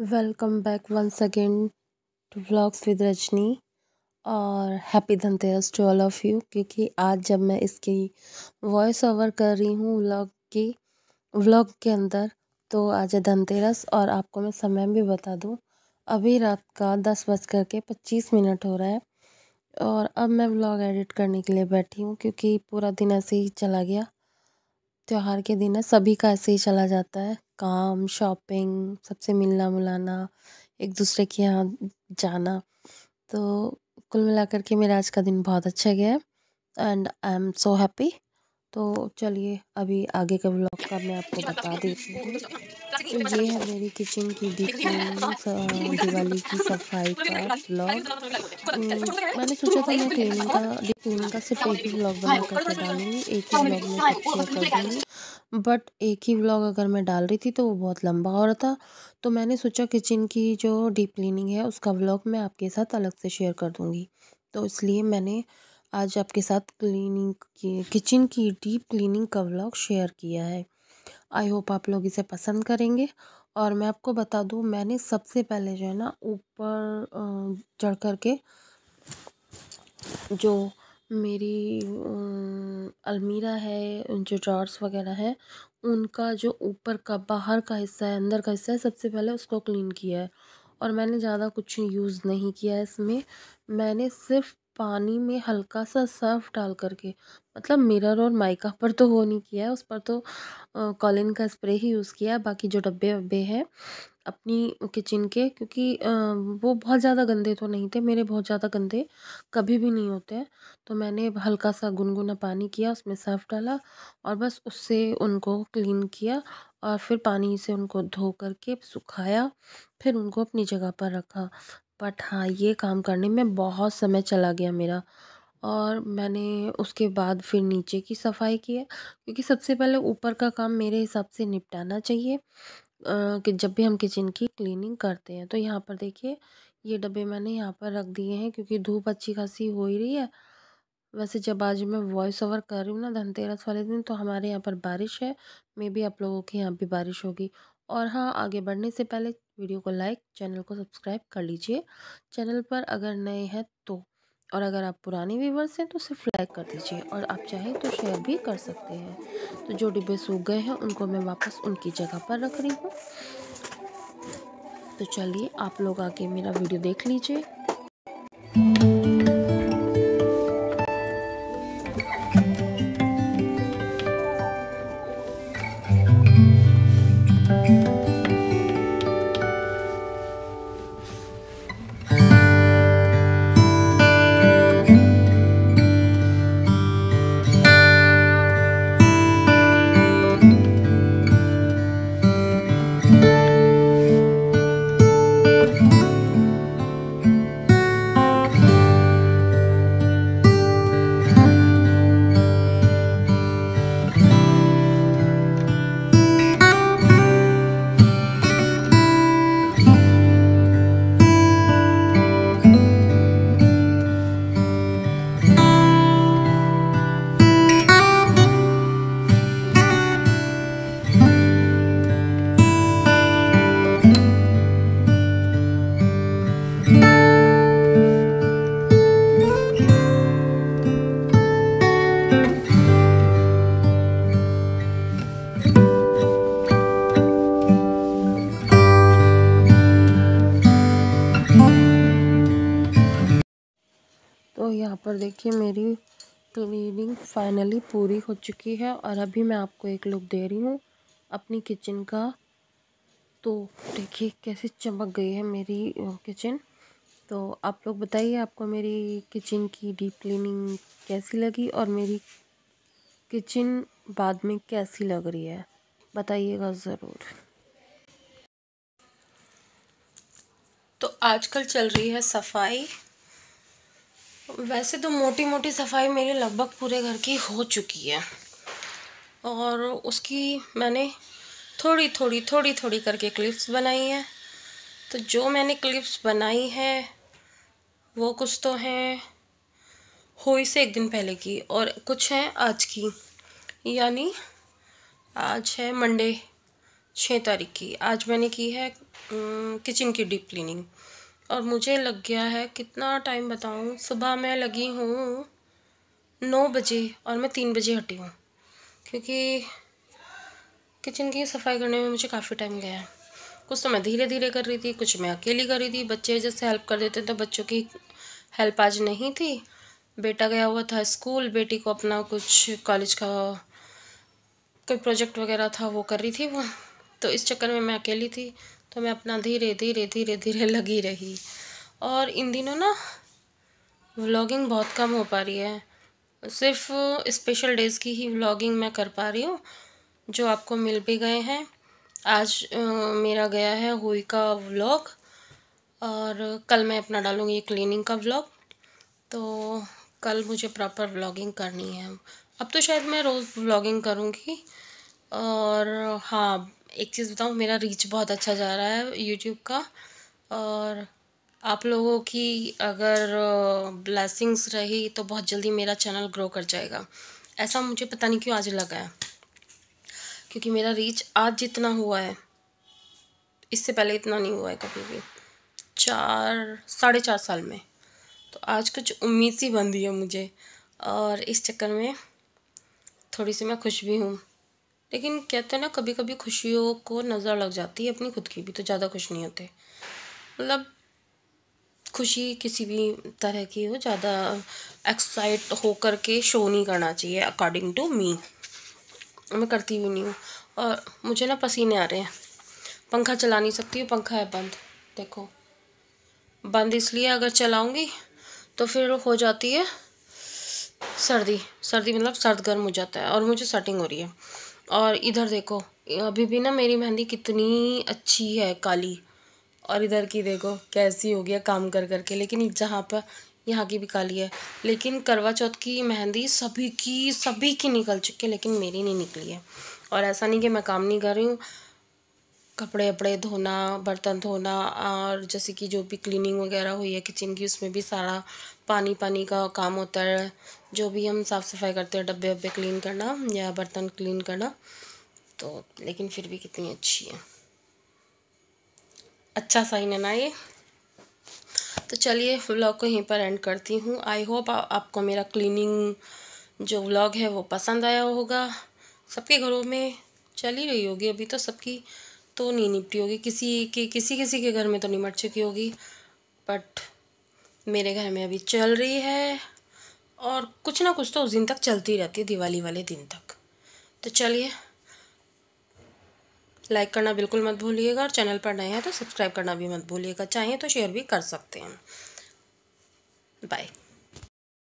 welcome back once again to blogs with Rajni और happy Dhanteras to all of you क्योंकि आज जब मैं इसकी वॉइस ओवर कर रही हूँ व्लॉग की व्लॉग के अंदर तो आज है धनतेरस और आपको मैं समय भी बता दूँ अभी रात का दस बज कर के पच्चीस मिनट हो रहा है और अब मैं व्लॉग एडिट करने के लिए बैठी हूँ क्योंकि पूरा दिन ऐसे ही चला गया त्यौहार के दिन है सभी का ऐसे ही चला जाता है काम शॉपिंग सबसे मिलना मुलाना एक दूसरे के यहाँ जाना तो कुल मिलाकर के मेरा आज का दिन बहुत अच्छा गया and I am so happy तो चलिए अभी आगे का ब्लॉग का मैं आपको बता देती हूँ तो ये है मेरी किचन की डिटेलिंग दिवाली की सफाई का ब्लॉग हम्म, मैंने सोचा था मैं क्लीनिंग का क्लीनिंग का सिर्फ हाँ, एक ही ब्लॉग बना करके डालूंगी एक ही ब्लॉग में शेयर कर दूँगी बट एक ही व्लॉग अगर मैं डाल रही थी तो वो बहुत लंबा हो रहा था तो मैंने सोचा किचन की जो डीप क्लीनिंग है उसका व्लॉग मैं आपके साथ अलग से शेयर कर दूँगी तो इसलिए मैंने आज आपके साथ क्लीनिंग की किचन की डीप क्लीनिंग का व्लॉग शेयर किया है आई होप आप लोग इसे पसंद करेंगे और मैं आपको बता दूँ मैंने सबसे पहले जो है ना ऊपर चढ़ कर के जो मेरी अलमीरा है जो ड्रॉर्स वगैरह है उनका जो ऊपर का बाहर का हिस्सा है अंदर का हिस्सा है सबसे पहले उसको क्लीन किया है और मैंने ज़्यादा कुछ यूज़ नहीं किया है इसमें मैंने सिर्फ पानी में हल्का सा सर्फ़ डाल करके मतलब मिरर और माइका पर तो वो नहीं किया है उस पर तो कॉलिन का स्प्रे ही यूज़ किया है बाकी जो डब्बे वब्बे हैं अपनी किचन के क्योंकि वो बहुत ज़्यादा गंदे तो नहीं थे मेरे बहुत ज़्यादा गंदे कभी भी नहीं होते हैं तो मैंने हल्का सा गुनगुना पानी किया उसमें सर्फ़ डाला और बस उससे उनको क्लीन किया और फिर पानी से उनको धो करके सुखाया फिर उनको अपनी जगह पर रखा बट हाँ ये काम करने में बहुत समय चला गया मेरा और मैंने उसके बाद फिर नीचे की सफाई की है क्योंकि सबसे पहले ऊपर का काम मेरे हिसाब से निपटाना चाहिए कि जब भी हम किचन की क्लीनिंग करते हैं तो यहाँ पर देखिए ये डब्बे मैंने यहाँ पर रख दिए हैं क्योंकि धूप अच्छी खासी हो ही रही है वैसे जब आज मैं वॉइस ओवर कर रही हूँ ना धनतेरस वाले दिन तो हमारे यहाँ पर बारिश है मे बी आप लोगों के यहाँ भी बारिश होगी और हाँ आगे बढ़ने से पहले वीडियो को लाइक चैनल को सब्सक्राइब कर लीजिए चैनल पर अगर नए हैं तो और अगर आप पुराने व्यूवर्स हैं तो सिर्फ लाइक कर दीजिए और आप चाहें तो शेयर भी कर सकते हैं तो जो डिब्बे सूख गए हैं उनको मैं वापस उनकी जगह पर रख रही हूँ तो चलिए आप लोग आके मेरा वीडियो देख लीजिए तो यहाँ पर देखिए मेरी क्लीनिंग फाइनली पूरी हो चुकी है और अभी मैं आपको एक लुक दे रही हूँ अपनी किचन का तो देखिए कैसे चमक गई है मेरी किचन तो आप लोग बताइए आपको मेरी किचन की डीप क्लीनिंग कैसी लगी और मेरी किचन बाद में कैसी लग रही है बताइएगा ज़रूर तो आजकल चल रही है सफाई वैसे तो मोटी मोटी सफाई मेरे लगभग पूरे घर की हो चुकी है और उसकी मैंने थोड़ी थोड़ी थोड़ी थोड़ी करके क्लिप्स बनाई हैं तो जो मैंने क्लिप्स बनाई है वो कुछ तो हैं हुई से एक दिन पहले की और कुछ हैं आज की यानी आज है मंडे छः तारीख की आज मैंने की है किचन की डीप क्लीनिंग और मुझे लग गया है कितना टाइम बताऊँ सुबह मैं लगी हूँ नौ बजे और मैं तीन बजे हटी हूँ क्योंकि किचन की सफाई करने में मुझे काफ़ी टाइम गया है कुछ तो मैं धीरे धीरे कर रही थी कुछ मैं अकेली कर रही थी बच्चे जैसे हेल्प कर देते तो बच्चों की हेल्प आज नहीं थी बेटा गया हुआ था स्कूल बेटी को अपना कुछ कॉलेज का कोई प्रोजेक्ट वगैरह था वो कर रही थी वो तो इस चक्कर में मैं अकेली थी तो मैं अपना धीरे धीरे धीरे धीरे लगी रही और इन दिनों ना व्लॉगिंग बहुत कम हो पा रही है सिर्फ स्पेशल डेज़ की ही व्लॉगिंग मैं कर पा रही हूँ जो आपको मिल भी गए हैं आज आ, मेरा गया है हुई का व्लॉग और कल मैं अपना डालूँगी क्लीनिंग का व्लॉग तो कल मुझे प्रॉपर व्लॉगिंग करनी है अब तो शायद मैं रोज़ व्लॉगिंग करूँगी और हाँ एक चीज़ बताऊँ मेरा रीच बहुत अच्छा जा रहा है यूट्यूब का और आप लोगों की अगर ब्लैसिंग्स रही तो बहुत जल्दी मेरा चैनल ग्रो कर जाएगा ऐसा मुझे पता नहीं क्यों आज लगा है क्योंकि मेरा रीच आज जितना हुआ है इससे पहले इतना नहीं हुआ है कभी भी चार साढ़े चार साल में तो आज कुछ उम्मीद सी बंधी है मुझे और इस चक्कर में थोड़ी सी मैं खुश भी हूँ लेकिन कहते हैं ना कभी कभी खुशियों को नज़र लग जाती है अपनी खुद की भी तो ज़्यादा खुश नहीं होते मतलब खुशी किसी भी तरह की हो ज़्यादा एक्साइट हो के शो नहीं करना चाहिए अकॉर्डिंग टू मी मैं करती भी नहीं हूँ और मुझे ना पसीने आ रहे हैं पंखा चला नहीं सकती हूँ पंखा है बंद देखो बंद इसलिए अगर चलाऊँगी तो फिर हो जाती है सर्दी सर्दी मतलब सर्द गर्म हो जाता है और मुझे सेटिंग हो रही है और इधर देखो अभी भी ना मेरी मेहंदी कितनी अच्छी है काली और इधर की देखो कैसी हो गया काम कर करके लेकिन जहाँ पर यहाँ की भी काली है लेकिन करवा चौथ की मेहंदी सभी की सभी की निकल चुकी है लेकिन मेरी नहीं निकली है और ऐसा नहीं कि मैं काम नहीं कर रही हूँ कपड़े वपड़े धोना बर्तन धोना और जैसे कि जो भी क्लीनिंग वगैरह हुई है किचन की उसमें भी सारा पानी पानी का काम होता है जो भी हम साफ़ सफाई करते हैं डब्बे वब्बे क्लीन करना या बर्तन क्लीन करना तो लेकिन फिर भी कितनी अच्छी है अच्छा साइन है ना ये तो चलिए व्लॉग को यहीं पर एंड करती हूँ आई होप आपको मेरा क्लीनिंग जो व्लॉग है वो पसंद आया होगा सबके घरों में चल ही रही होगी अभी तो सबकी तो नहीं निपटी होगी किसी के किसी किसी के घर में तो निमट चुकी होगी बट मेरे घर में अभी चल रही है और कुछ ना कुछ तो उस दिन तक चलती रहती है दिवाली वाले दिन तक तो चलिए लाइक करना बिल्कुल मत भूलिएगा और चैनल पर नए हैं तो सब्सक्राइब करना भी मत भूलिएगा चाहिए तो शेयर भी कर सकते हैं बाय